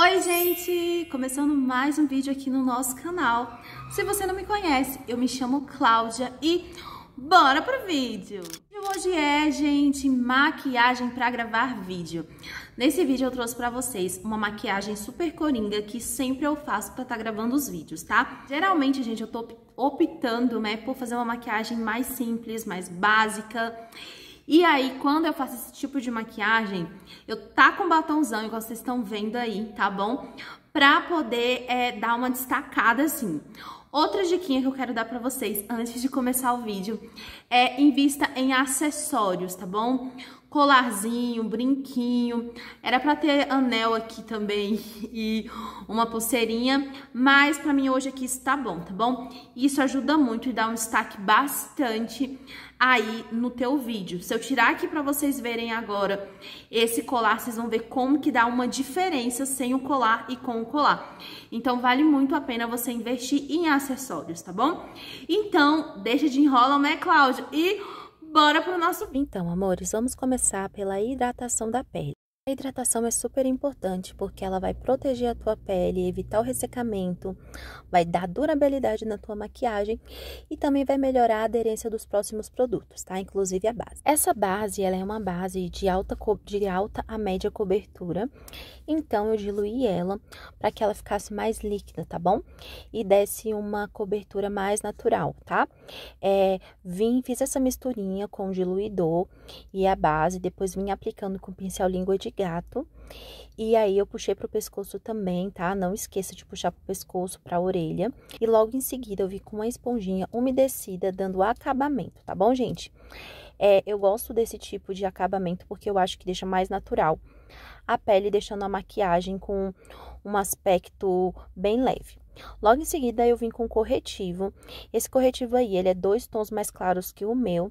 Oi gente! Começando mais um vídeo aqui no nosso canal. Se você não me conhece, eu me chamo Cláudia e bora pro vídeo! Hoje é, gente, maquiagem para gravar vídeo. Nesse vídeo eu trouxe para vocês uma maquiagem super coringa que sempre eu faço para estar tá gravando os vídeos, tá? Geralmente, gente, eu tô optando, né, por fazer uma maquiagem mais simples, mais básica e aí, quando eu faço esse tipo de maquiagem, eu tá com batonzão, igual vocês estão vendo aí, tá bom? Pra poder é, dar uma destacada assim. Outra diquinha que eu quero dar pra vocês antes de começar o vídeo é invista em acessórios, tá bom? colarzinho, brinquinho. Era para ter anel aqui também e uma pulseirinha, mas para mim hoje aqui está bom, tá bom? Isso ajuda muito e dá um destaque bastante aí no teu vídeo. Se eu tirar aqui para vocês verem agora esse colar, vocês vão ver como que dá uma diferença sem o colar e com o colar. Então, vale muito a pena você investir em acessórios, tá bom? Então, deixa de enrola, né, Cláudia? E Bora pro nosso. Então, amores, vamos começar pela hidratação da pele. A hidratação é super importante porque ela vai proteger a tua pele, evitar o ressecamento, vai dar durabilidade na tua maquiagem e também vai melhorar a aderência dos próximos produtos, tá? Inclusive a base. Essa base, ela é uma base de alta, de alta a média cobertura, então eu diluí ela para que ela ficasse mais líquida, tá bom? E desse uma cobertura mais natural, tá? É, vim, fiz essa misturinha com o diluidor e a base, depois vim aplicando com pincel língua de gato. E aí eu puxei pro pescoço também, tá? Não esqueça de puxar pro pescoço, pra orelha. E logo em seguida eu vi com uma esponjinha umedecida dando acabamento, tá bom, gente? É, eu gosto desse tipo de acabamento porque eu acho que deixa mais natural a pele, deixando a maquiagem com um aspecto bem leve. Logo em seguida, eu vim com corretivo. Esse corretivo aí, ele é dois tons mais claros que o meu.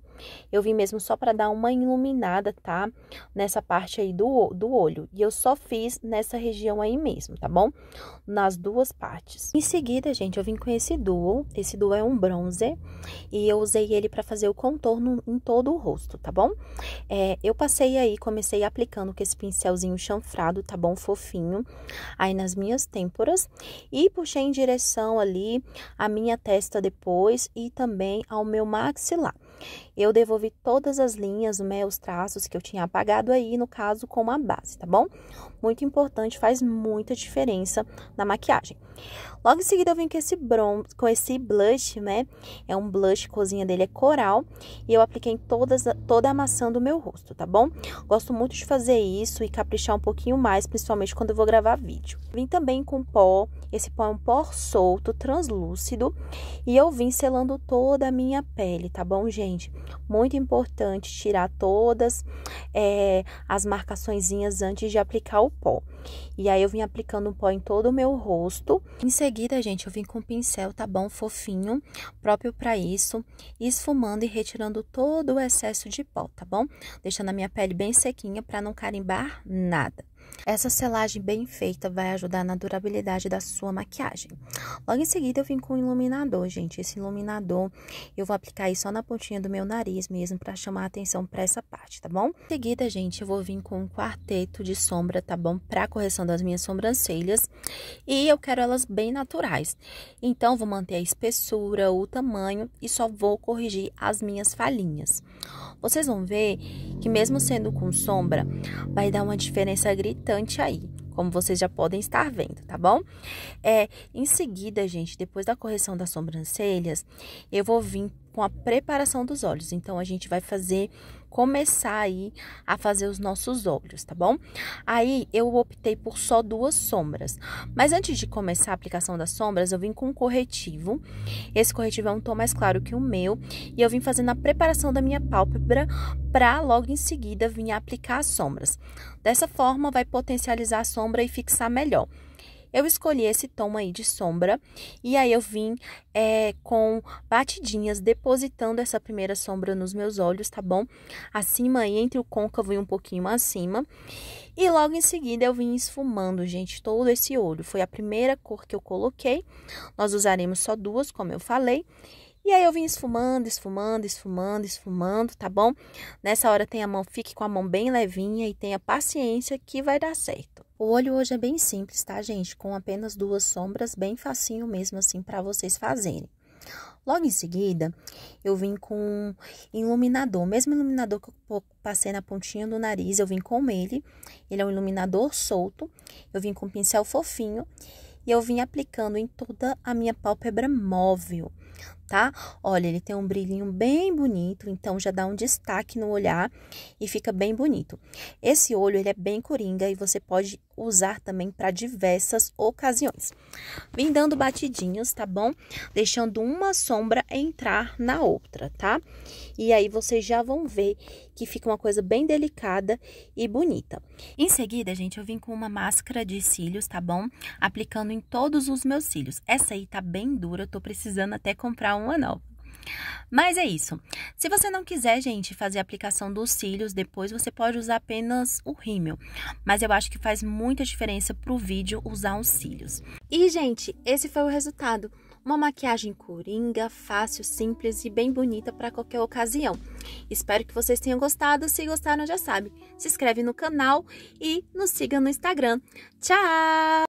Eu vim mesmo só para dar uma iluminada, tá? Nessa parte aí do, do olho. E eu só fiz nessa região aí mesmo, tá bom? Nas duas partes. Em seguida, gente, eu vim com esse duo. Esse duo é um bronzer. E eu usei ele para fazer o contorno em todo o rosto, tá bom? É, eu passei aí, comecei aplicando com esse pincelzinho chanfrado, tá bom? Fofinho. Aí nas minhas têmporas. E puxei em direção ali à minha testa depois e também ao meu maxilar. Eu devolvi todas as linhas, os traços que eu tinha apagado aí, no caso, com uma base, tá bom? Muito importante, faz muita diferença na maquiagem. Logo em seguida eu vim com esse bronze, com esse blush, né? É um blush, cozinha dele é coral, e eu apliquei em todas, toda a maçã do meu rosto, tá bom? Gosto muito de fazer isso e caprichar um pouquinho mais, principalmente quando eu vou gravar vídeo. Vim também com pó, esse pó é um pó solto, translúcido, e eu vim selando toda a minha pele, tá bom, gente? paciente. Muito importante tirar todas é, as marcaçõezinhas antes de aplicar o pó. E aí eu vim aplicando o pó em todo o meu rosto. Em seguida, gente, eu vim com o pincel, tá bom, fofinho, próprio para isso, esfumando e retirando todo o excesso de pó, tá bom? Deixando a minha pele bem sequinha para não carimbar nada. Essa selagem bem feita vai ajudar na durabilidade da sua maquiagem. Logo em seguida eu vim com o iluminador, gente. Esse iluminador eu vou aplicar aí só na pontinha do meu nariz mesmo para chamar a atenção para essa parte, tá bom? Em seguida, gente, eu vou vir com um quarteto de sombra, tá bom? Para correção das minhas sobrancelhas. E eu quero elas bem naturais. Então vou manter a espessura, o tamanho e só vou corrigir as minhas falhinhas. Vocês vão ver que mesmo sendo com sombra, vai dar uma diferença gritante aí, como vocês já podem estar vendo, tá bom? É, em seguida, gente, depois da correção das sobrancelhas, eu vou vir com a preparação dos olhos. Então, a gente vai fazer, começar aí a fazer os nossos olhos, tá bom? Aí, eu optei por só duas sombras. Mas antes de começar a aplicação das sombras, eu vim com um corretivo. Esse corretivo é um tom mais claro que o meu. E eu vim fazendo a preparação da minha pálpebra para logo em seguida vir aplicar as sombras. Dessa forma, vai potencializar a sombra e fixar melhor eu escolhi esse tom aí de sombra e aí eu vim é, com batidinhas depositando essa primeira sombra nos meus olhos, tá bom? Acima aí, entre o côncavo e um pouquinho acima. E logo em seguida eu vim esfumando, gente, todo esse olho. Foi a primeira cor que eu coloquei. Nós usaremos só duas, como eu falei. E aí eu vim esfumando, esfumando, esfumando, esfumando, tá bom? Nessa hora tenha a mão, fique com a mão bem levinha e tenha paciência que vai dar certo. O olho hoje é bem simples, tá, gente? Com apenas duas sombras, bem facinho mesmo assim para vocês fazerem. Logo em seguida, eu vim com iluminador, o mesmo iluminador que eu passei na pontinha do nariz, eu vim com ele. Ele é um iluminador solto. Eu vim com um pincel fofinho e eu vim aplicando em toda a minha pálpebra móvel, tá? Olha, ele tem um brilhinho bem bonito, então já dá um destaque no olhar e fica bem bonito. Esse olho, ele é bem coringa e você pode usar também para diversas ocasiões. Vim dando batidinhos, tá bom? Deixando uma sombra entrar na outra, tá? E aí vocês já vão ver que fica uma coisa bem delicada e bonita. Em seguida, gente, eu vim com uma máscara de cílios, tá bom? Aplicando em todos os meus cílios. Essa aí tá bem dura, eu tô precisando até comprar uma nova. Mas é isso. Se você não quiser, gente, fazer a aplicação dos cílios depois, você pode usar apenas o rímel. Mas eu acho que faz muita diferença pro vídeo usar os cílios. E, gente, esse foi o resultado. Uma maquiagem coringa, fácil, simples e bem bonita para qualquer ocasião. Espero que vocês tenham gostado. Se gostaram, já sabe. Se inscreve no canal e nos siga no Instagram. Tchau!